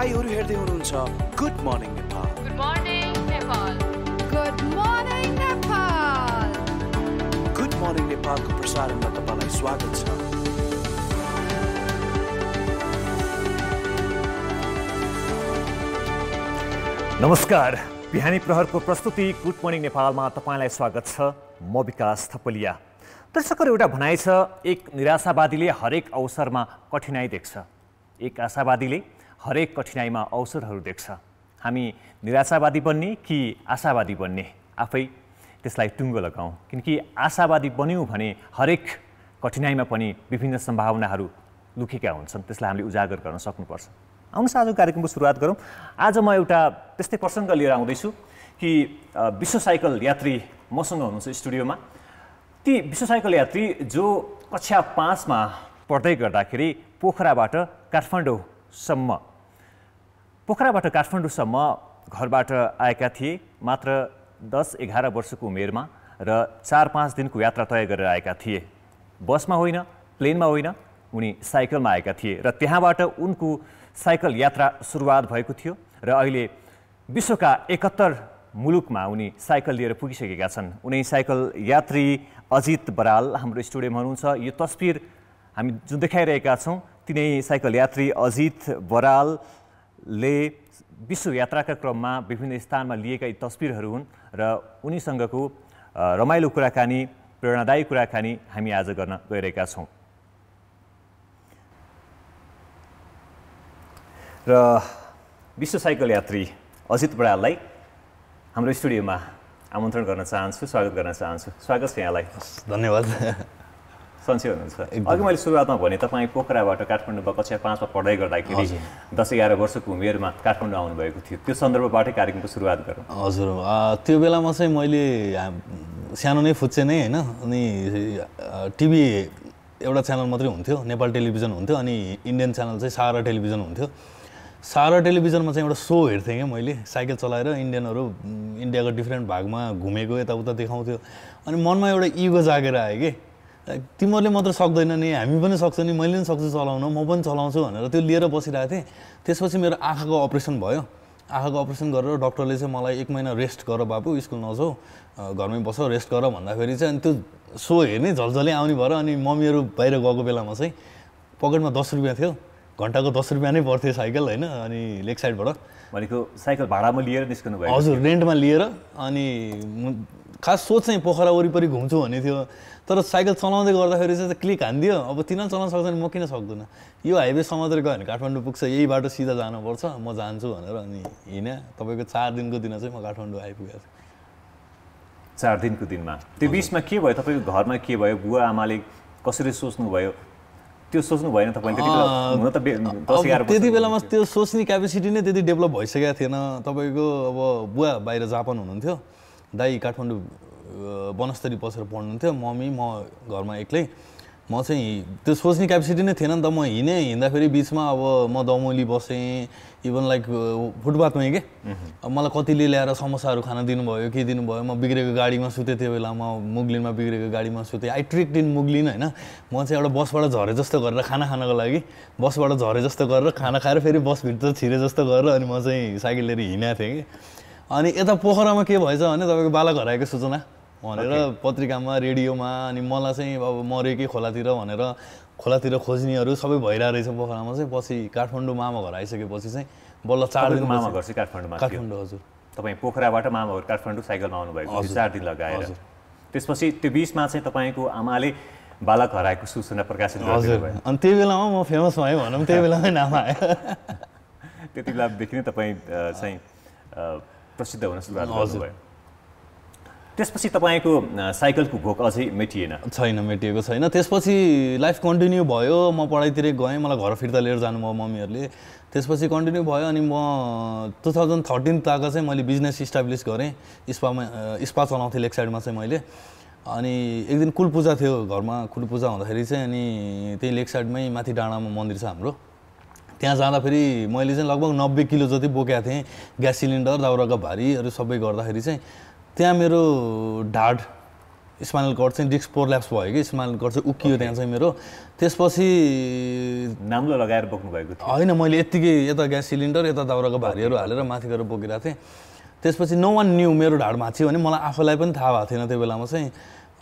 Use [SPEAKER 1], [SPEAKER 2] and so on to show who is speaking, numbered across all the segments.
[SPEAKER 1] तपाईँहरू हेर्दै हुनुहुन्छ good morning Nepal
[SPEAKER 2] good morning Nepal good Nepal good नेपालको प्रसारणमा तपाईँलाई स्वागत छ नमस्कार बिहानी प्रहरको प्रस्तुति गुड मर्निङ नेपालमा तपाईँलाई स्वागत छ म विकास थपलिया दर्शकहरू एउटा भनाइ छ एक निराशावादीले हरेक अवसरमा कठिनाइ देख्छ एक आशावादीले हरेक कठिनाइमा अवसरहरू देख्छ हामी निराशावादी बन्ने कि आशावादी बन्ने आफै त्यसलाई टुङ्गो लगाउँ किनकि आशावादी बन्यौँ भने हरेक कठिनाइमा पनि विभिन्न सम्भावनाहरू लुकेका हुन्छन् त्यसलाई हामीले उजागर गर्न सक्नुपर्छ आउनुहोस् आज कार्यक्रमको सुरुवात गरौँ आज म एउटा त्यस्तै प्रसङ्ग लिएर आउँदैछु कि विश्व साइकल यात्री मसँग हुनुहुन्छ स्टुडियोमा ती विश्व साइकल यात्री जो कक्षा पाँचमा पढ्दै गर्दाखेरि पोखराबाट काठमाडौँसम्म पोखराबाट काठमाडौँसम्म घरबाट आएका थिए मात्र दस एघार वर्षको उमेरमा र चार पाँच दिनको यात्रा तय गरेर आएका थिए बसमा होइन प्लेनमा होइन उनी साइकलमा आएका थिए र त्यहाँबाट उनको साइकल यात्रा सुरुवात भएको थियो र अहिले विश्वका एकहत्तर मुलुकमा उनी साइकल लिएर पुगिसकेका छन् उनी साइकल यात्री अजित बराल हाम्रो स्टुडियोमा हुनुहुन्छ यो तस्विर हामी जुन देखाइरहेका छौँ तिनै साइकल यात्री अजित बराल ले विश्व यात्राका क्रममा विभिन्न स्थानमा लिएका यी तस्विरहरू हुन् र उनीसँगको रमाइलो कुराकानी प्रेरणादायी कुराकानी हामी आज गर्न गइरहेका छौँ र विश्व साइकल यात्री अजित बडाललाई हाम्रो स्टुडियोमा आमन्त्रण गर्न चाहन्छु स्वागत गर्न चाहन्छु स्वागत छ यहाँलाई धन्यवाद सन्चै हुनुहुन्छ अघि मैले सुरुवातमा भने तपाईँ पोखराबाट काठमाडौँमा कक्षा पाँचमा पढ्दै गर्दाखेरि दस एघार वर्षको उमेरमा काठमाडौँ आउनुभएको थियो त्यो सन्दर्भबाटै कार्यक्रमको सुरुवात गरौँ
[SPEAKER 1] हजुर त्यो बेलामा चाहिँ मैले सानो नै फुच्चे नै होइन अनि टिभी एउटा च्यानल मात्रै हुन्थ्यो नेपाल टेलिभिजन हुन्थ्यो अनि इन्डियन च्यानल चाहिँ सारा टेलिभिजन हुन्थ्यो सारा टेलिभिजनमा चाहिँ एउटा सो हेर्थेँ क्या मैले साइकल चलाएर इन्डियनहरू इन्डियाको डिफ्रेन्ट भागमा घुमेको यताउता देखाउँथ्यो अनि मनमा एउटा इगो जागेर आयो कि तिमीहरूले मात्र सक्दैन नि हामी पनि सक्छ नि मैले पनि सक्छु चलाउन म पनि चलाउँछु भनेर त्यो लिएर बसिरहेको थिएँ त्यसपछि मेरो आँखाको अपरेसन भयो आँखाको अपरेसन गरेर डक्टरले चाहिँ मलाई एक महिना रेस्ट गर बाबु स्कुल नजाऊ घरमै बस रेस्ट गर भन्दाखेरि चाहिँ अनि त्यो सो हेर्ने झलझलै आउने भएर अनि मम्मीहरू बाहिर गएको बेलामा चाहिँ पकेटमा दस रुपियाँ थियो घन्टाको दस रुपियाँ नै पर्थ्यो साइकल होइन अनि लेक साइडबाट भनेको साइकल भाडामा लिएर निस्कनु भयो हजुर रेन्टमा लिएर अनि खास सोच चाहिँ पोखरा वरिपरि घुम्छु भन्ने थियो तर साइकल चलाउँदै गर्दाखेरि चाहिँ क्लिक हानिदियो अब तिनीहरू चलाउन सक्दैन म किन सक्दिनँ यो हाइवे समुद्र गयो भने काठमाडौँ पुग्छ यही बाटो सिधा जानुपर्छ म जान्छु भनेर अनि हिँडेँ तपाईँको चार दिनको दिन चाहिँ म काठमाडौँ आइपुगेको थिएँ
[SPEAKER 2] चार दिनको दिनमा त्यो बिचमा के भयो तपाईँको घरमा के भयो बुवा आमाले कसरी सोच्नुभयो त्यो सोच्नु भएन तपाईँले त्यति
[SPEAKER 1] बेलामा त्यो सोच्ने क्यापेसिटी नै त्यति डेभलप भइसकेको थिएन तपाईँको अब बुवा बाहिर जापान हुनुहुन्थ्यो दाई काठमाडौँ वनस्थली पसेर पढ्नुहुन्थ्यो मम्मी म घरमा एक्लै म चाहिँ त्यो सोच्ने क्यापेसिटी नै थिएन नि त म हिँडेँ हिँड्दाखेरि बिचमा अब म दमोली बसेँ इभन लाइक फुटपाथमै के अब मलाई कतिले ल्याएर समोसाहरू खान दिनुभयो के दिनुभयो म बिग्रेको गाडीमा सुतेँ त्यो बेला म मुगलिनमा बिग्रेको गाडीमा सुतेँ आई ट्रिक इन मुगलिन होइन म चाहिँ एउटा बसबाट झरे जस्तो गरेर खाना खानको लागि बसबाट झरे जस्तो गरेर खाना खाएर फेरि बसभित्र छिरे जस्तो गरेर अनि म चाहिँ साइकल लिएर हिँडेको थिएँ कि अनि यता पोखरामा के भएछ भने तपाईँको बालक हराएको सूचना भनेर पत्रिकामा रेडियोमा अनि मलाई चाहिँ अब कि खोलातिर भनेर खोलातिर खोज्नेहरू सबै भइरहेको रहेछ पोखरामा चाहिँ पछि काठमाडौँ मामा घर आइसकेपछि चाहिँ बल्ल चार दिन मामा घर चाहिँ काठमाडौँमा काठमाडौँ हजुर तपाईँ पोखराबाट मामा घर काठमाडौँ साइकलमा
[SPEAKER 2] आउनुभएको चार दिन लगाएर त्यसपछि त्यो बिचमा चाहिँ तपाईँको आमाले बालक हराएको सूचना प्रकाशित हजुर
[SPEAKER 1] अनि त्यही बेलामा म फेमस भएँ भनौँ त्यही बेलामै नाम आयो
[SPEAKER 2] त्यति बेलादेखि नै तपाईँ चाहिँ प्रसिद्ध हुन सुरु गर्नुभयो
[SPEAKER 1] त्यसपछि तपाईँको साइकलको भोक अझै मेटिएन छैन मेटिएको छैन त्यसपछि लाइफ कन्टिन्यू भयो म पढाइतिर गएँ मलाई घर फिर्ता लिएर जानुभयो मम्मीहरूले त्यसपछि कन्टिन्यू भयो अनि म टु थाउजन्ड थर्टिन ताको चाहिँ मैले बिजनेस इस्टाब्लिस गरेँ स्पामा इस्पा चलाउँथेँ लेग साइडमा चाहिँ मैले अनि एक दिन कुलपूजा थियो घरमा कुलपूजा पूजा हुँदाखेरि चाहिँ अनि त्यही लेग साइडमै माथि डाँडामा मन्दिर छ हाम्रो त्यहाँ जाँदाखेरि मैले चाहिँ लगभग नब्बे किलो जति बोकेको थिएँ ग्यास सिलिन्डर दाउराको भारीहरू सबै गर्दाखेरि चाहिँ त्यहाँ मेरो ढाड स्मानल कट चाहिँ डिस्क पोरल्याप्स भयो कि स्मानल कट चाहिँ उक्कियो त्यहाँ चाहिँ मेरो त्यसपछि नाम्लो लगाएर बोक्नु भएको थियो होइन मैले यत्तिकै यता ग्यास सिलिन्डर यता दाउराको भारीहरू हालेर माथि गएर बोकिरहेको थिएँ त्यसपछि नो वान न्यू मेरो ढाड माथि भने मलाई आफूलाई पनि थाहा भएको थिएन त्यो बेलामा चाहिँ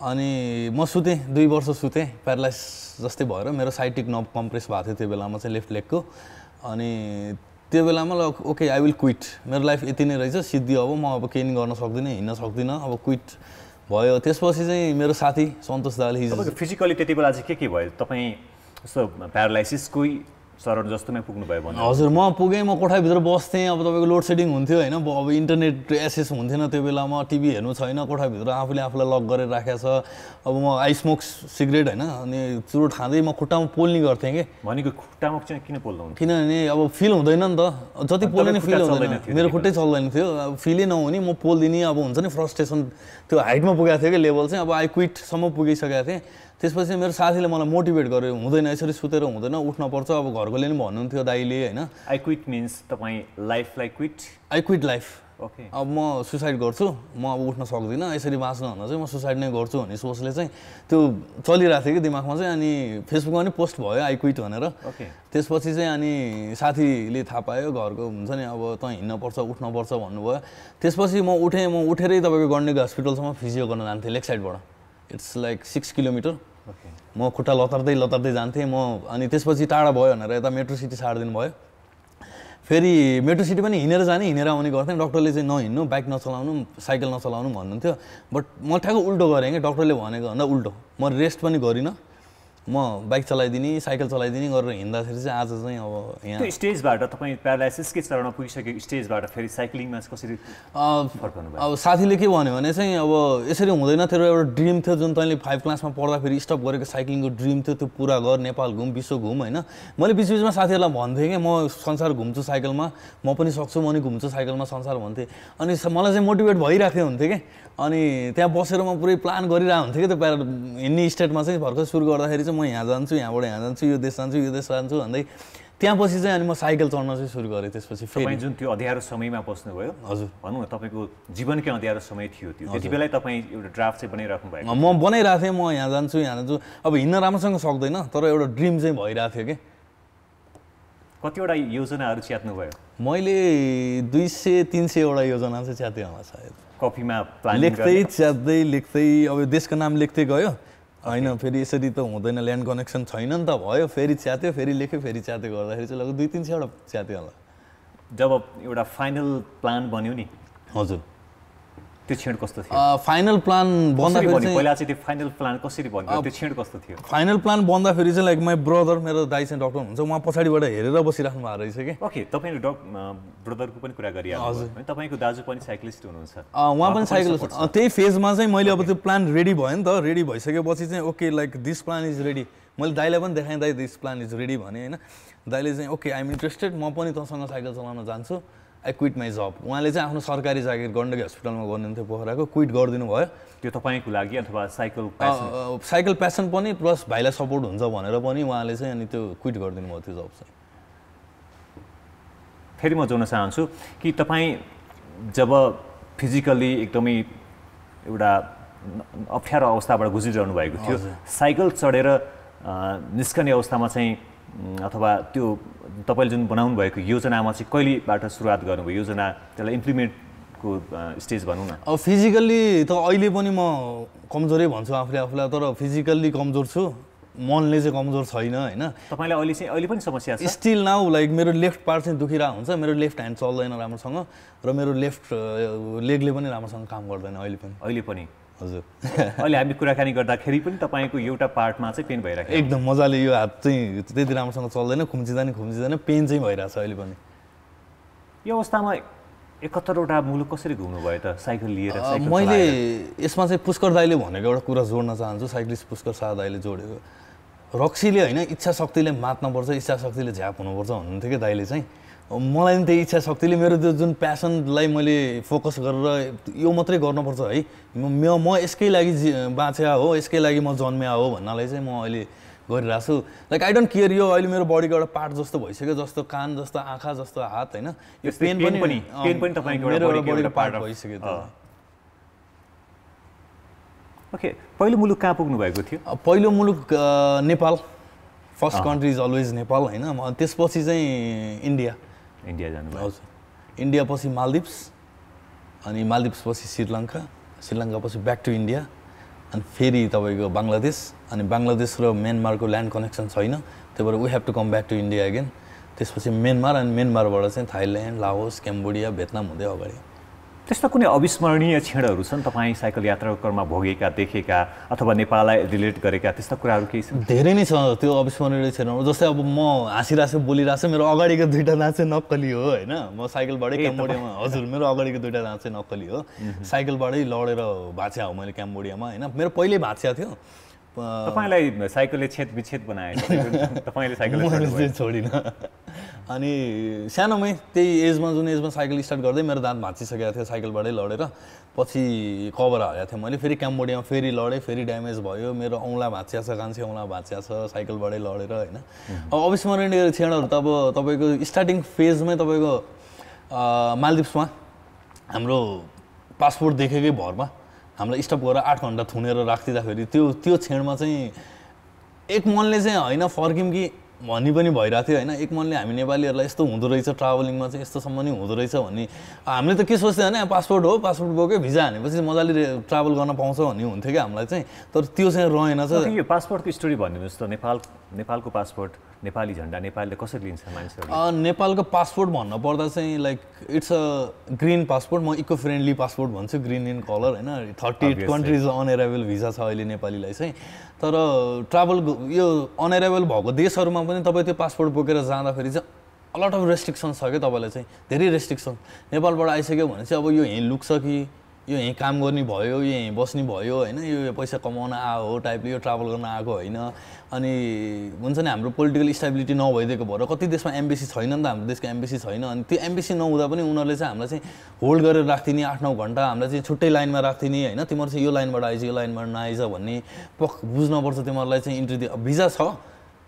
[SPEAKER 1] अनि म सुतेँ दुई वर्ष सुतेँ प्यारालाइस जस्तै भएर मेरो साइटिक नब कम्प्रेस भएको थियो त्यो बेलामा चाहिँ लेफ्ट लेगको अनि त्यो बेलामा ल ओके आई विल क्विट मेरो लाइफ यति नै रहेछ सिद्धि अब म अब केही गर्न सक्दिनँ हिँड्न सक्दिनँ अब क्विट भयो त्यसपछि चाहिँ मेरो साथी सन्तोष दाल हिजो फिजिकली त्यति बेला चाहिँ के के भयो तपाईँ जस्तो प्यारालाइसिसकै सरर जस्तोमै भयो भने हजुर म पुगेँ म कोठाभित्र बस्थेँ अब तपाईँको लोड सेडिङ हुन्थ्यो होइन अब इन्टरनेट एसेस हुन्थेन त्यो बेलामा टिभी हेर्नु छैन कोठाभित्र आफूले आफूलाई लक गरेर राखेको छ अब म आइस्मोक सिगरेट होइन अनि चुरो खाँदै म खुट्टामा पोल्ने गर्थेँ कि भनेको खुट्टामा चाहिँ किन पोल्नु किनभने अब फिल हुँदैन नि त जति पोले नि फिल हुँदैन मेरो खुट्टै चल्दैन थियो अब फिलै नहुने म पोलिदिने अब हुन्छ नि फ्रस्ट्रेसन त्यो हाइटमा पुगेको थियो कि लेभल चाहिँ अब आई क्विटसम्म पुगिसकेको थिएँ त्यसपछि मेरो साथीले मलाई मोटिभेट गर्यो हुँदैन यसरी सुतेर हुँदैन उठ्नपर्छ अब घरकोले पनि भन्नुहुन्थ्यो दाइले होइन आई क्विट मिन्स तपाईँ like quit I quit life okay अब म सुसाइड गर्छु म अब उठ्न सक्दिनँ यसरी बाँच्न भन्दा चाहिँ म सुसाइड नै गर्छु भन्ने सोचले चाहिँ त्यो चलिरहेको थियो कि दिमागमा चाहिँ अनि फेसबुकमा पनि पोस्ट भयो आई क्विट भनेर ओके त्यसपछि चाहिँ अनि साथीले थाहा पायो घरको हुन्छ नि अब तँ हिँड्नुपर्छ उठ्नुपर्छ भन्नुभयो त्यसपछि म उठेँ म उठेरै तपाईँको गण्डेको हस्पिटलसम्म फिजियो गर्न जान्थेँ साइडबाट इट्स लाइक सिक्स किलोमिटर म खुट्टा लतार्दै लतार्दै जान्थेँ म अनि त्यसपछि टाढा भयो भनेर यता मेट्रो सिटी सारिदिनु भयो फेरि मेट्रो सिटी पनि हिँडेर जाने हिँडेर आउने गर्थेँ डक्टरले चाहिँ नहिँड्नु बाइक नचलाउनु साइकल नचलाउनु भन्नुहुन्थ्यो बट म ठ्याक्क उल्टो गरेँ क्या डक्टरले भनेको भन्दा उल्टो म रेस्ट पनि गरिनँ म बाइक चलाइदिने साइकल चलाइदिने गरेर हिँड्दाखेरि चाहिँ आज चाहिँ अब यहाँ स्टेजबाट तपाईँ प्यारालाइसिसकै चरणमा पुगिसक्यो स्टेजबाट फेरि साइक्लिङमा कसरी फर्काउनु अब साथीले के भन्यो भने चाहिँ अब यसरी हुँदैन तेरो एउटा ड्रिम थियो जुन तैँले फाइभ क्लासमा पढ्दाखेरि स्टप गरेको साइक्लिङको ड्रिम थियो त्यो पुरा गर नेपाल घुम विश्व घुम होइन मैले बिच बिचमा साथीहरूलाई भन्थेँ कि म संसार घुम्छु साइकलमा म पनि सक्छु म पनि घुम्छु साइकलमा संसार भन्थेँ अनि मलाई चाहिँ मोटिभेट भइरहेको हुन्थ्यो कि अनि त्यहाँ बसेर म पुरै प्लान गरिरहेको हुन्थेँ कि त्यो प्यारा हिँड्ने स्टेटमा चाहिँ भर्खर सुरु गर्दाखेरि चाहिँ म यहाँ जान्छु यहाँबाट यहाँ जान्छु यो देश जान्छु यो देश जान्छु भन्दै त्यहाँपछि चाहिँ अनि म साइकल चढ्न चाहिँ सुरु गरेँ त्यसपछि फेरि जुन त्यो अध्यारो समयमा बस्नुभयो हजुर भनौँ न तपाईँको जीवनकै अध्ययारो समय थियो
[SPEAKER 2] त्यो त्यति बेलै तपाईँ एउटा ड्राफ्ट चाहिँ बनाइराख्नु भएको म
[SPEAKER 1] बनाइरहेको थिएँ म यहाँ जान्छु यहाँ जान्छु अब हिँड्न राम्रोसँग सक्दैन तर एउटा ड्रिम चाहिँ भइरहेको थियो कि कतिवटा योजनाहरू च्यात्नु भयो मैले दुई सय तिन सयवटा योजना चाहिँ च्यातेँ होला सायद कफीमा लेख्दै च्यात्दै लेख्दै अब देशको नाम लेख्दै गयो होइन फेरि यसरी त हुँदैन ल्यान्ड कनेक्सन छैन नि त भयो फेरि च्यात्यो फेरि लेख्यो फेरि च्यात्यो गर्दाखेरि चाहिँ लगभग दुई तिन सयवटा च्यात्यो होला जब एउटा फाइनल प्लान बन्यो नि हजुर त्यो छेड कस्तो थियो फाइनल प्लान बन्दाखेरि पहिला चाहिँ त्यो फाइनल प्लान कसरी भन्यो त्यो छेड कस्तो थियो फाइनल प्लान बन्दाखेरि चाहिँ लाइक माई ब्रदर मेरो दाइ चाहिँ डक्टर हुन्छ उहाँ पछाडिबाट हेरेर बसिराख्नु भएको रहेछ कि ओके तपाईँले डक ब्रदरको पनि कुरा गरिहाल्नु
[SPEAKER 2] तपाईँको दाजु पनि साइक्लिस्ट हुनुहुन्छ उहाँ पनि साइक्लिस्ट
[SPEAKER 1] त्यही फेजमा चाहिँ मैले अब त्यो प्लान रेडी भयो नि त रेडी भइसकेपछि चाहिँ okay like this plan is ready मैले दाइलाई पनि देखाएँ दाइ दिस प्लान इज रेडी भने होइन दाइले चाहिँ ओके आइएम इन्ट्रेस्टेड म पनि तँसँग साइकल चलाउन जान्छु आई क्विट माई जब उहाँले चाहिँ आफ्नो सरकारी जागिर गण्डकी हस्पिटलमा गर्नुहुन्थ्यो पोखराको क्विट गरिदिनु भयो त्यो तपाईँको लागि अथवा साइकल साइकल प्यासन पनि प्लस भाइलाई सपोर्ट हुन्छ भनेर पनि उहाँले चाहिँ अनि त्यो क्विट गरिदिनु भयो त्यो जब चाहिँ
[SPEAKER 2] फेरि म जोड्न चाहन्छु कि तपाईँ जब फिजिकल्ली एकदमै एउटा अप्ठ्यारो अवस्थाबाट गुज्रिरहनु भएको थियो साइकल चढेर निस्कने अवस्थामा चाहिँ अथवा त्यो तपाईँले जुन बनाउनु भएको योजनामा चाहिँ कहिलेबाट सुरुवात गर्नुभयो योजना त्यसलाई इम्प्लिमेन्टको स्टेज भनौँ न
[SPEAKER 1] अब फिजिकल्ली त अहिले पनि म कमजोरै भन्छु आफूले आफूलाई तर फिजिकल्ली कमजोर छु मनले चाहिँ कमजोर छैन होइन तपाईँलाई अहिले चाहिँ अहिले पनि समस्या छ स्टिल नाउ लाइक मेरो लेफ्ट पार्ट चाहिँ दुखिरहेको हुन्छ मेरो लेफ्ट ह्यान्ड चल्दैन राम्रोसँग र मेरो लेफ्ट लेगले पनि राम्रोसँग काम गर्दैन अहिले पनि अहिले पनि हजुर अहिले हामी कुराकानी गर्दाखेरि पनि तपाईँको एउटा पार्टमा चाहिँ पेन भइरहेको एकदम मजाले यो हात चाहिँ त्यति राम्रोसँग चल्दैन खुम्चिँदैन खुम्चिँदैन पेन चाहिँ भइरहेछ अहिले पनि यो अवस्थामा एकहत्तरवटा मुलुक कसरी घुम्नु भयो त साइकल लिएर मैले यसमा चाहिँ पुष्कर दाईले भनेको एउटा कुरा जोड्न चाहन्छु साइक्लिस्ट पुष्कर शाह दाईले जोडेको रक्सीले होइन इच्छा शक्तिले मात्नुपर्छ इच्छा शक्तिले झ्याप हुनुपर्छ भन्नुहुन्थ्यो कि दाइले चाहिँ मलाई पनि त्यही इच्छा शक्तिले मेरो त्यो जुन प्यासनलाई मैले फोकस गरेर यो मात्रै गर्नुपर्छ है म म यसकै लागि जि बाँच्या हो यसकै लागि म जन्म्या हो भन्नालाई चाहिँ म अहिले गरिरहेको छु लाइक आई डोन्ट केयर यो अहिले मेरो बडीको एउटा पार्ट जस्तो भइसक्यो जस्तो कान जस्तो आँखा जस्तो हात होइन यो पेन पनि मेरो बडीको पार्ट भइसक्यो ओके पहिलो मुलुक कहाँ पुग्नु भएको थियो पहिलो मुलुक Nepal first country is always Nepal होइन त्यसपछि चाहिँ इन्डिया इन्डिया जानुभयो हजुर इन्डिया पछि मालदिप्स अनि मालदिप्स पछि श्रीलङ्का श्रीलङ्का पछि ब्याक टु इन्डिया अनि फेरि तपाईँको बङ्गलादेश अनि बङ्गलादेश र म्यानमारको ल्यान्ड कनेक्सन छैन त्यही भएर we have to come back to India again त्यसपछि म्यानमार अनि म्यानमारबाट चाहिँ थाइल्यान्ड लाओस क्याम्बोडिया भियतनाम हुँदै अगाडि त्यस्ता कुनै अविस्मरणीय क्षणहरू छन्
[SPEAKER 2] तपाईँ साइकल यात्राको क्रममा भोगेका देखेका अथवा नेपाललाई रिलेट गरेका त्यस्ता कुराहरू केही छन्
[SPEAKER 1] धेरै नै छ त्यो अविस्मरणीय क्षणहरू जस्तै अब म हाँसिरहेको छु बोलिरहेको छु मेरो अगाडिको दुइटा दाँत चाहिँ नक्कली हो होइन म साइकलबाटै क्याम्बोडियामा हजुर मेरो अगाडिको दुइटा दाँत चाहिँ नक्कली हो साइकलबाटै लडेर भाँच्या हो मैले क्याम्बोडियामा होइन मेरो पहिल्यै भाँच्या थियो तपाईँलाई साइकलले छेद विच्छेद बनाए तपाईँले साइकल छोडिनँ अनि सानोमै त्यही एजमा जुन एजमा साइकल स्टार्ट गर्दै मेरो दाँत भाँचिसकेको थियो साइकलबाटै लडेर पछि कभर हालेको थिएँ मैले फेरि क्याम्बोडियामा फेरि लडेँ फेरि ड्यामेज भयो मेरो औँला भाँचिया छ कान्छे औँला भाँचिया छ साइकलबाटै लडेर होइन अब अविस्मरणीय क्षणहरू त अब तपाईँको स्टार्टिङ फेजमै तपाईँको मालदिप्समा हाम्रो पासपोर्ट देखेकै भरमा हामीलाई स्टप गरेर आठ घन्टा थुनेर राखिदिँदाखेरि त्यो त्यो क्षणमा चाहिँ एक मनले चाहिँ होइन फर्क्यौँ कि भनी पनि भइरहेको थियो होइन एक मनले हामी नेपालीहरूलाई यस्तो हुँदो रहेछ ट्राभलिङमा चाहिँ यस्तोसम्म नै हुँदो रहेछ भन्ने हामीले त के सोच्थ्यो भने पासपोर्ट हो पासपोर्ट बोक्यो भिजा हानेपछि मजाले ट्राभल गर्न पाउँछ भन्ने हुन्थ्यो क्या हामीलाई चाहिँ तर त्यो चाहिँ रहेन छ यो पासपोर्टको स्टोरी भनिदिनुहोस् त नेपाल नेपालको पासपोर्ट नेपाली झन्डा नेपालले कसरी लिन्छ मान्छेहरू नेपालको पासपोर्ट भन्नुपर्दा चाहिँ like it's a green passport म इको फ्रेन्डली पासपोर्ट भन्छु ग्रिन इन कलर होइन thirty eight countries on visa छ अहिले नेपालीलाई चाहिँ तर ट्राभल यो अनएराइभल भएको देशहरूमा पनि तपाईँ त्यो पासपोर्ट बोकेर जाँदाखेरि चाहिँ अलट अफ रेस्ट्रिक्सन्स छ क्या तपाईँलाई चाहिँ धेरै रेस्ट्रिक्सन्स नेपालबाट आइसक्यो भने चाहिँ अब यो हिँड लुक्छ कि यो यहीँ काम गर्ने भयो यो यहीँ बस्ने भयो होइन यो पैसा कमाउन आयो हो टाइपले यो ट्राभल गर्न आएको होइन अनि हुन्छ नि हाम्रो पोलिटिकल स्टेबिलिटी नभइदिएको भएर कति देशमा एम्बेसी छैन नि त हाम्रो देशको एम्बेसी छैन अनि त्यो एम्बेसी नहुँदा पनि उनीहरूले चाहिँ हामीलाई चाहिँ होल्ड गरेर राखिदिने आठ नौ घन्टा हामीलाई चाहिँ छुट्टै लाइनमा राखिदिने होइन तिमीहरू चाहिँ यो लाइनबाट आइज यो लाइनबाट नआइज भन्ने पक् बुझ्नुपर्छ तिमीहरूलाई चाहिँ इन्ट्री भिजा छ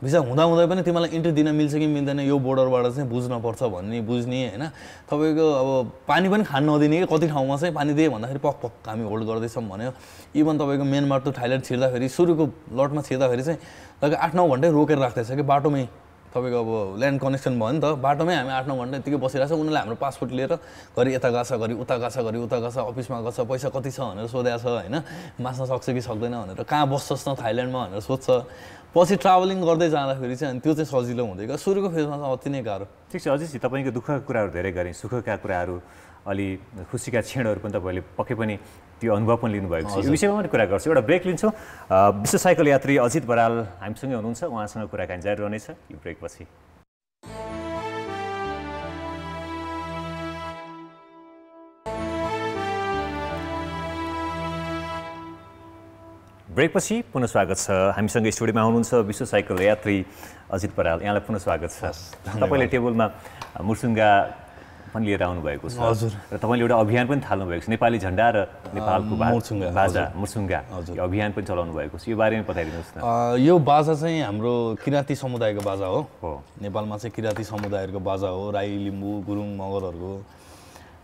[SPEAKER 1] भिसा हुँदा हुँदै पनि तिमीलाई इन्ट्री दिन मिल्छ कि मिल्दैन यो बोर्डरबाट चाहिँ बुझ्नुपर्छ भन्ने बुझ्ने होइन तपाईँको अब पानी पनि खान नदिने कि कति ठाउँमा चाहिँ पानी दिए भन्दाखेरि पक पक हामी होल्ड गर्दैछौँ भन्यो इभन तपाईँको मेन टु थाइल्यान्ड छिर्दाखेरि सुरुको लटमा छिर्दाखेरि चाहिँ लगभग आठ नौ घन्टै रोकेर राख्दैछ कि बाटोमै तपाईँको अब ल्यान्ड कनेक्सन भयो नि त बाटोमै हामी आठ नौ घन्टा यतिकै बसिरहेको छ उनीहरूले हाम्रो पासपोर्ट लिएर घरि यता गएको छ घरि उता गएको छ घरि उता गएको छ अफिसमा गएको छ पैसा कति छ भनेर सोधेको छ होइन बाँच्न सक्छ कि सक्दैन भनेर कहाँ बस्छस् न थाइल्यान्डमा भनेर सोध्छ पछि ट्राभलिङ गर्दै जाँदाखेरि चाहिँ अनि त्यो चाहिँ सजिलो हुँदै गयो सुरुको फेजमा चाहिँ अति नै गाह्रो ठिक छ अझै तपाईँको दुःखको
[SPEAKER 2] कुराहरू धेरै गरेँ सुखका कुराहरू अलि खुसीका क्षणहरू पनि तपाईँले पक्कै पनि त्यो अनुभव पनि लिनुभएको छ यो विषयमा पनि कुरा गर्छु एउटा ब्रेक लिन्छौँ विश्व साइकल यात्री अजित बराल हामीसँगै हुनुहुन्छ उहाँसँग कुराकानी जारी रहनेछ यो ब्रेकपछि ब्रेकपछि पुनः स्वागत छ हामीसँग स्टुडियोमा हुनुहुन्छ विश्व साइकल यात्री अजित बराल यहाँलाई पुनः स्वागत छ तपाईँले टेबलमा मुर्सुङ्गा पनि लिएर आउनुभएको छ हजुर र तपाईँले एउटा अभियान पनि थाल्नु भएको छ नेपाली झन्डा र नेपालको बाजा मुर्सुङ्गा अभियान पनि चलाउनु भएको छ यो बारेमा बताइदिनुहोस्
[SPEAKER 1] न यो बाजा चाहिँ हाम्रो किराँती समुदायको बाजा हो नेपालमा चाहिँ किराँती समुदायहरूको बाजा हो राई लिम्बू गुरुङ मगरहरूको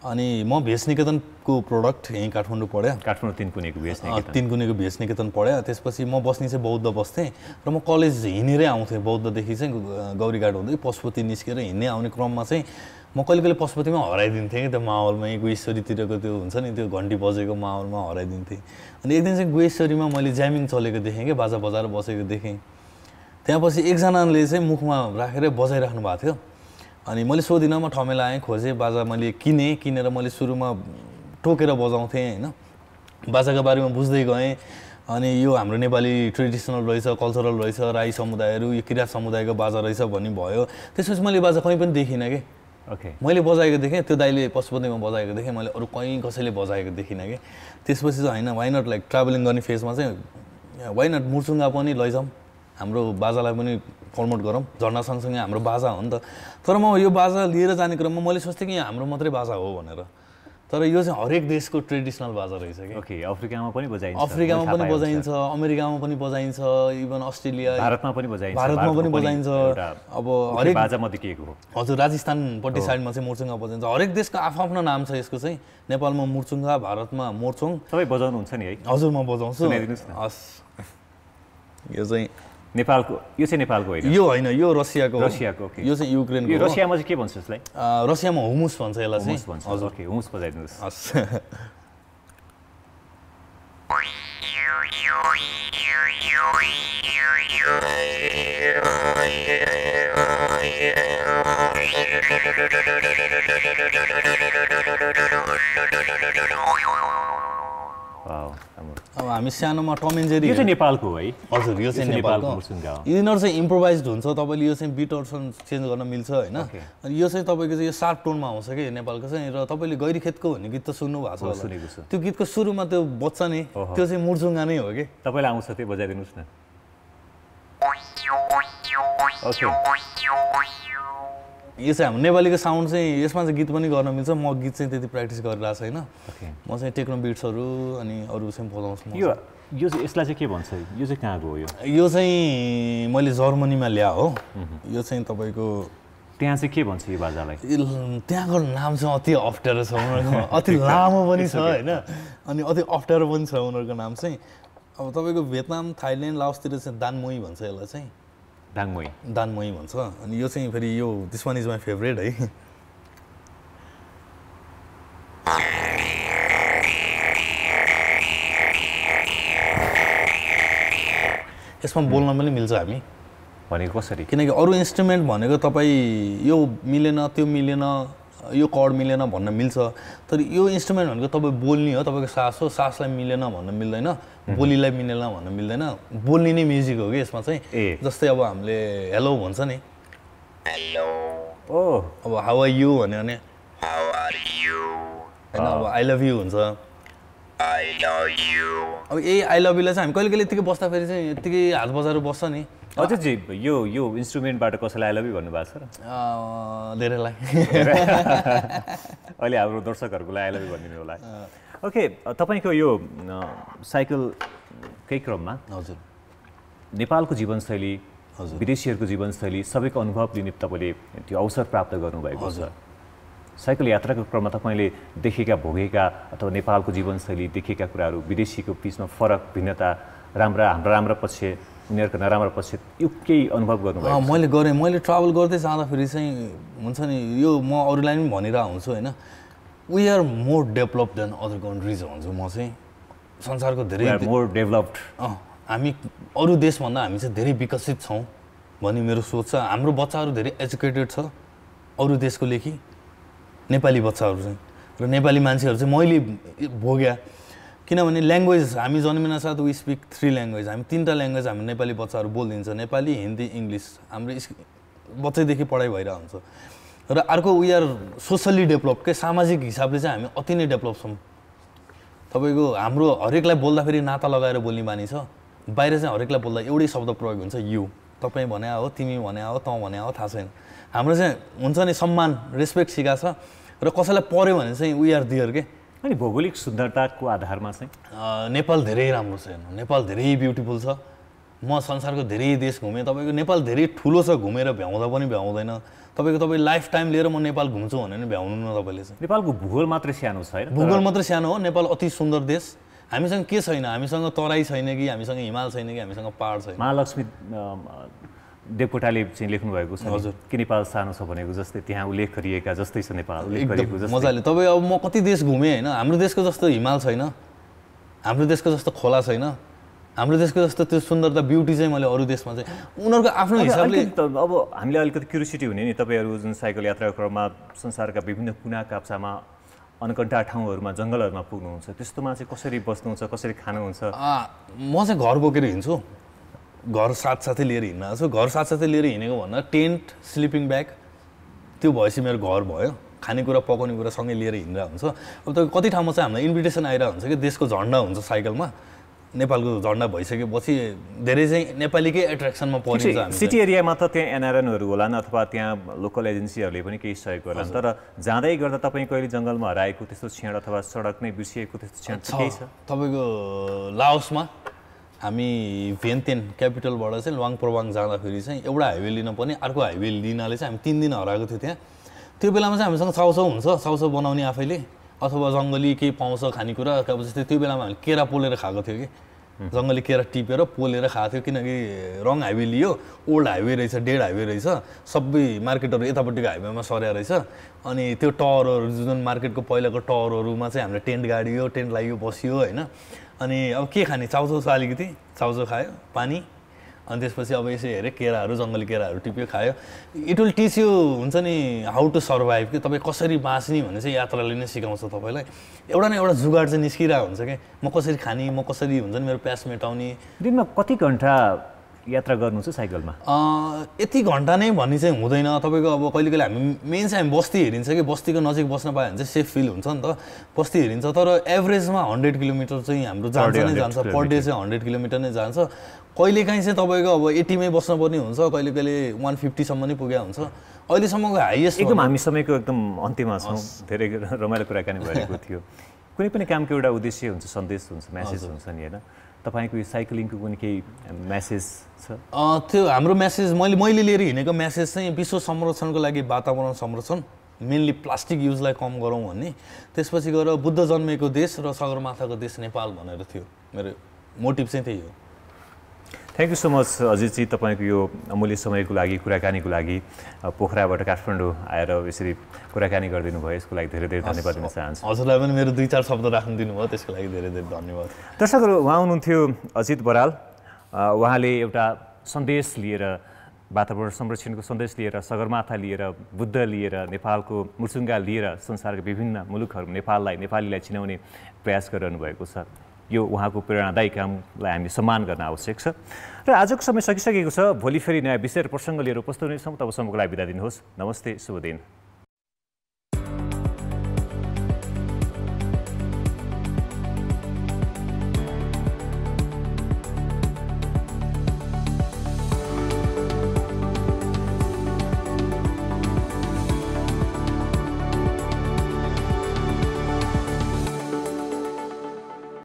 [SPEAKER 1] अनि म भेष निकेतनको प्रडक्ट यहीँ काठमाडौँ पढेँ काठमाडौँ तिन कुनेको भेष कुनेको भेष निकेतन पढेँ त्यसपछि म बस्ने चाहिँ बौद्ध बस्थेँ र म कलेज हिँडेरै आउँथेँ बौद्धदेखि चाहिँ गौरीघाट हुँदै पशुपति निस्केर हिँड्ने आउने क्रममा चाहिँ म कहिले कहिले पशुपतिमा हराइदिन्थेँ कि त्यो माहौलमा गुहेश्वरीतिरको त्यो हुन्छ नि त्यो घन्टी बजेको माहौलमा हराइदिन्थेँ अनि एक दिन चाहिँ गुहेश्वरीमा मैले ज्यामिङ चलेको देखेँ कि बाजा बजाएर बसेको देखेँ त्यहाँपछि एकजनाले चाहिँ मुखमा राखेर बजाइराख्नु भएको थियो अनि मैले सोधिनँ म ठमेला आएँ खोजेँ बाजा मैले किनेँ किनेर मैले सुरुमा टोकेर बजाउँथेँ होइन बाजाको बारेमा बुझ्दै गएँ अनि यो हाम्रो नेपाली ट्रेडिसनल रहेछ कल्चरल रहेछ राई समुदायहरू यो किराँत समुदायको बाजा रहेछ भन्ने भयो त्यसपछि मैले बाजा कहीँ पनि देखिनँ कि ओके मैले बजाएको देखेँ त्यो दाइले पशुपतिमा बजाएको देखेँ मैले अरू कहीँ कसैले बजाएको देखिनँ कि त्यसपछि चाहिँ होइन वाइ नट लाइक ट्राभलिङ गर्ने फेजमा चाहिँ वाइ नट मुर्चुङ्गा पनि लैजाउँ हाम्रो बाजालाई पनि प्रमोट गरौँ झर्ना सँगसँगै हाम्रो बाजा हो नि त तर म यो बाजा लिएर जाने क्रममा मैले सोच्थेँ कि हाम्रो मात्रै बाजा हो भनेर तर यो चाहिँ हरेक देशको ट्रेडिसनल बाजा रहेछ कि ओके अफ्रिकामा पनि बजाइन्छ अफ्रिकामा पनि बजाइन्छ अमेरिकामा पनि बजाइन्छ इभन अस्ट्रेलिया भारतमा पनि बजाइन्छ भारतमा पनि बजाइन्छ अब हरेक बाजामध्ये के हो हजुर राजस्थानपट्टि साइडमा चाहिँ मुर्चुङ्गा बजाइन्छ हरेक देशको आफ्नो नाम छ यसको चाहिँ नेपालमा मुर्चुङ्गा भारतमा मोर्चुङ सबै बजाउनुहुन्छ नि है हजुर म बजाउँछु हस् यो चाहिँ नेपालको यो चाहिँ नेपालको होइन यो होइन यो रसियाको रसियाको यो चाहिँ युक्रेनको रसियामा चाहिँ के भन्छ यसलाई रसियामा हुमुस भन्छ यसलाई हुमुस ओके हुमुस बजाइदिनुहोस् हस् अब हामी सानोमा टमेन्जेरी यो चाहिँ नेपालको है हजुर यो चाहिँ नेपालको यिनीहरू चाहिँ इम्प्रोभाइज हुन्छ तपाईँले यो चाहिँ बिटर्सन चेन्ज गर्न मिल्छ होइन अनि यो चाहिँ तपाईँको चाहिँ यो सार्प टोनमा आउँछ कि नेपालको चाहिँ र तपाईँले गैरी खेतको भन्ने गीत त सुन्नु भएको छ त्यो गीतको सुरुमा त्यो बच्चा नै त्यो चाहिँ मुर्जुङ्गा नै हो कि तपाईँलाई आउँछ त्यो बजाइदिनुहोस् न यो चाहिँ हाम्रो नेपालीको साउन्ड चाहिँ यसमा चाहिँ गीत पनि गर्न मिल्छ म गीत चाहिँ त्यति प्र्याक्टिस गरिरहेको छैन म चाहिँ टेक्नो बिट्सहरू अनि अरू चाहिँ बोलाउँछु यो यो यसलाई चाहिँ के भन्छ यो चाहिँ कहाँ गयो यो यो चाहिँ मैले जर्मनीमा ल्या हो यो चाहिँ तपाईँको त्यहाँ चाहिँ के भन्छ यो बाजालाई त्यहाँको नाम चाहिँ अति अप्ठ्यारो छ उनीहरूको अति लामो पनि छ होइन अनि अति अप्ठ्यारो पनि छ उनीहरूको नाम चाहिँ अब तपाईँको भियतनाम थाइल्यान्ड लाओसतिर चाहिँ दानमोई भन्छ यसलाई चाहिँ दाङमोही दाङमोही भन्छ अनि यो चाहिँ फेरि यो this one is my favourite है यसमा बोल्न पनि मिल्छ हामी भनेको कसरी किनकि अरू इन्स्ट्रुमेन्ट भनेको तपाईँ यो मिलेन त्यो मिलेन यो कड मिलेन भन्न मिल्छ तर यो इन्स्ट्रुमेन्ट भनेको तपाईँ बोल्ने हो तपाईँको सास हो सासलाई मिलेन भन्न मिल्दैन बोलीलाई मिलेन भन्न मिल्दैन बोल्ने नै म्युजिक हो कि यसमा चाहिँ जस्तै अब हामीले हेलो भन्छ नि हेलो ओ अब हाउ आर यु भन्यो भने होइन अब आई लभ यु हुन्छ अब यही आई लभ युलाई चाहिँ हामी कहिले कहिले यतिकै बस्दाखेरि चाहिँ यतिकै हात बजाएर बस्छ नि अझै जी यो यो इन्स्ट्रुमेन्टबाट कसैलाई आइलभ भन्नुभएको छ र धेरैलाई
[SPEAKER 2] अहिले हाम्रो लागि आइलभ भनिदिनु होला ओके तपाईँको यो साइकल साइकलकै क्रममा हजुर नेपालको जीवनशैली हजुर विदेशीहरूको जीवनशैली सबैको अनुभव लिने तपाईँले त्यो अवसर प्राप्त गर्नुभएको छ साइकल यात्राको क्रममा तपाईँले देखेका भोगेका अथवा नेपालको जीवनशैली देखेका कुराहरू विदेशीको बिचमा फरक भिन्नता राम्रा हाम्रा राम्रा पक्ष उनीहरूको नराम्रो पश्चात यो केही अनुभव
[SPEAKER 1] गर्नुभयो मैले गरेँ मैले ट्राभल गर्दै जाँदाखेरि चाहिँ हुन्छ नि यो म अरूलाई पनि भनिरहेको हुन्छु होइन we are more develop than other countries भन्छु म चाहिँ संसारको धेरै मोर डेभलप्ड हामी अरू देशभन्दा हामी चाहिँ धेरै विकसित छौँ भन्ने मेरो सोच छ हाम्रो बच्चाहरू धेरै एजुकेटेड छ अरू देशको लेखी नेपाली बच्चाहरू चाहिँ र नेपाली मान्छेहरू चाहिँ मैले भोग्या किनभने ल्याङ्ग्वेज हामी साथ वी स्पिक थ्री ल्याङ्ग्वेज हामी तिनवटा ल्याङ्ग्वेज हामी नेपाली बच्चाहरू बोलिदिन्छ नेपाली हिन्दी इङ्ग्लिस हाम्रो बच्चैदेखि पढाइ भइरहेको हुन्छ र अर्को वी आर सोसल्ली डेभलप के सामाजिक हिसाबले चाहिँ हामी अति नै डेभलप छौँ तपाईँको हाम्रो हरेकलाई बोल्दाखेरि नाता लगाएर बोल्ने बानी छ बाहिर चाहिँ हरेकलाई बोल्दा एउटै शब्द प्रयोग हुन्छ यु तपाईँ भने हो तिमी भने हो तँ भने हो थाहा छैन हाम्रो चाहिँ हुन्छ नि सम्मान रेस्पेक्ट सिकाएको छ र कसैलाई पऱ्यो भने चाहिँ वी आर दियर के अनि भौगोलिक सुन्दरताको आधारमा चाहिँ नेपाल धेरै राम्रो छ हेर्नु नेपाल धेरै ब्युटिफुल छ म संसारको धेरै देश घुमेँ तपाईँको नेपाल धेरै ठुलो छ घुमेर भ्याउँदा पनि भ्याउँदैन तपाईँको तपाईँ लाइफ टाइम लिएर म नेपाल घुम्छु भने पनि भ्याउनु न तपाईँले चाहिँ नेपालको भूगोल मात्रै सानो छ होइन भूगोल मात्रै सानो हो नेपाल अति सुन्दर देश हामीसँग के छैन हामीसँग तराई छैन कि हामीसँग हिमाल छैन कि हामीसँग पाहाड
[SPEAKER 2] छैन महालक्ष्मी देवकोटाले चाहिँ लेख्नु भएको छ हजुर कि नेपाल सानो छ भनेको जस्तै त्यहाँ उल्लेख गरिएका जस्तै छ नेपाल उल्लेख गरिएको मजाले
[SPEAKER 1] तपाईँ अब म कति देश घुमेँ होइन हाम्रो देशको जस्तो हिमाल छैन हाम्रो देशको जस्तो खोला छैन हाम्रो देशको जस्तो त्यो सुन्दरता ब्युटी चाहिँ मैले अरू देशमा चाहिँ
[SPEAKER 2] उनीहरूको आफ्नो हिसाबले अब हामीले अलिकति क्युरियोसिटी हुने नि तपाईँहरू जुन साइकल यात्राको क्रममा संसारका विभिन्न कुना काप्चामा अनकन्टा ठाउँहरूमा जङ्गलहरूमा पुग्नुहुन्छ त्यस्तोमा चाहिँ कसरी बस्नुहुन्छ
[SPEAKER 1] कसरी खानुहुन्छ म चाहिँ घर बोकेर हिँड्छु घर साथसाथै लिएर हिँड्न आएको घर साथसाथै लिएर हिँडेको भन्दा टेन्ट स्लिपिङ ब्याग त्यो भएपछि मेरो घर भयो खानेकुरा पकाउने कुरा सँगै लिएर हिँडिरहेको हुन्छ अब त कति ठाउँमा चाहिँ हामीलाई इन्भिटेसन आइरहेको हुन्छ कि देशको झन्डा हुन्छ साइकलमा नेपालको झन्डा भइसकेपछि धेरै चाहिँ नेपालीकै एट्र्याक्सनमा पर्छ सिटी
[SPEAKER 2] एरियामा त त्यहाँ एनआरएनहरू होला अथवा त्यहाँ लोकल एजेन्सीहरूले पनि केही सहयोग गर्लान् तर जाँदै गर्दा तपाईँ कहिले जङ्गलमा हराएको त्यस्तो क्षण अथवा सडक नै बिर्सिएको त्यस्तो क्षण छ तपाईँको
[SPEAKER 1] लाओसमा हामी भेन्तेन क्यापिटलबाट चाहिँ ल्वाङ प्रवाङ जाँदाखेरि चाहिँ एउटा हाइवे लिन पनि अर्को हाइवे लिनाले चाहिँ हामी तिन दिन हराएको थियो त्यहाँ त्यो बेलामा चाहिँ हामीसँग साउसौ हुन्छ साउसो बनाउने आफैले अथवा जङ्गली केही पाउँछ खानेकुरा जस्तै त्यो बेलामा हामीले केरा पोलेर खाएको थियो कि जङ्गली केरा टिपेर पोलेर खाएको थियो किनकि रङ हाइवे लियो ओल्ड हाइवे रहेछ डेड हाइवे रहेछ सबै मार्केटहरू यतापट्टिको हाइवेमा सर्या रहेछ अनि त्यो टावरहरू जुन मार्केटको पहिलाको टावरहरूमा चाहिँ हामीले टेन्ट गाडियो टेन्ट लगाइयो बसियो होइन अनि अब के खाने चाउचाउ छ अलिकति चाउचो खायो पानी अनि त्यसपछि अब यसो हेरेँ केराहरू जङ्गली केराहरू टिप्यो खायो इट विल टिच यु हुन्छ नि हाउ टु सर्भाइभ कि तपाईँ कसरी बाँच्ने भने चाहिँ यात्राले नै सिकाउँछ तपाईँलाई एउटा न एउटा जुगाड चाहिँ निस्किरहेको हुन्छ क्या म कसरी खाने म कसरी हुन्छ नि मेरो प्यास मेटाउने दिनमा
[SPEAKER 2] कति घन्टा यात्रा गर्नु गर्नुहुन्छ साइकलमा
[SPEAKER 1] यति घन्टा नै भन्ने चाहिँ हुँदैन तपाईँको अब कहिले कहिले हामी मेन चाहिँ हामी बस्ती हेरिन्छ कि बस्तीको नजिक बस्न पायो भने चाहिँ सेफ फिल हुन्छ नि त बस्ती हेरिन्छ तर एभरेजमा हन्ड्रेड किलोमिटर चाहिँ हाम्रो जान्छ नै जान्छ पर डे चाहिँ हन्ड्रेड किलोमिटर नै जान्छ कहिलेकाहीँ चाहिँ तपाईँको अब एट्टीमै बस्नुपर्ने हुन्छ कहिले कहिले वान फिफ्टीसम्म नै पुगेको हुन्छ अहिलेसम्मको हाइएस्ट एकदम हामी
[SPEAKER 2] समयको एकदम अन्त्यमा छौँ धेरै रमाइलो कुराकानी भएको थियो कुनै पनि कामको एउटा उद्देश्य हुन्छ सन्देश हुन्छ म्यासेज हुन्छ नि होइन तपाईँको यो साइक्लिङको कुनै केही म्यासेज छ
[SPEAKER 1] त्यो हाम्रो म्यासेज मैले मैले लिएर हिँडेको म्यासेज चाहिँ विश्व संरक्षणको लागि वातावरण संरक्षण मेनली प्लास्टिक युजलाई कम गरौँ भन्ने त्यसपछि गएर बुद्ध जन्मेको देश र सगरमाथाको देश नेपाल भनेर थियो मेरो मोटिभ चाहिँ त्यही हो
[SPEAKER 2] थ्याङ्क यू सो मच अजितजी तपाईँको यो अमूल्य समयको लागि कुराकानीको लागि पोखराबाट काठमाडौँ आएर यसरी कुराकानी गरिदिनु भयो यसको लागि धेरै धेरै धन्यवाद दिन चाहन्छु हजुरलाई
[SPEAKER 1] पनि मेरो दुई चार शब्द राख्नु भयो त्यसको लागि धेरै धेरै धन्यवाद
[SPEAKER 2] दर्शकहरू उहाँ हुनुहुन्थ्यो अजित बराल उहाँले एउटा सन्देश लिएर वातावरण संरक्षणको सन्देश लिएर सगरमाथा लिएर बुद्ध लिएर नेपालको मुर्सुङ्गा लिएर संसारका विभिन्न मुलुकहरू नेपाललाई नेपालीलाई चिनाउने प्रयास गरिरहनु भएको छ यो उहाँको प्रेरणादायी कामलाई हामी सम्मान गर्न आवश्यक छ र आजको समय सकिसकेको छ भोलि फेरि नयाँ विषय र प्रसङ्ग लिएर उपस्थित हुनेछौँ तबसम्मको लागि बिदा दिनुहोस् नमस्ते शुभ दिन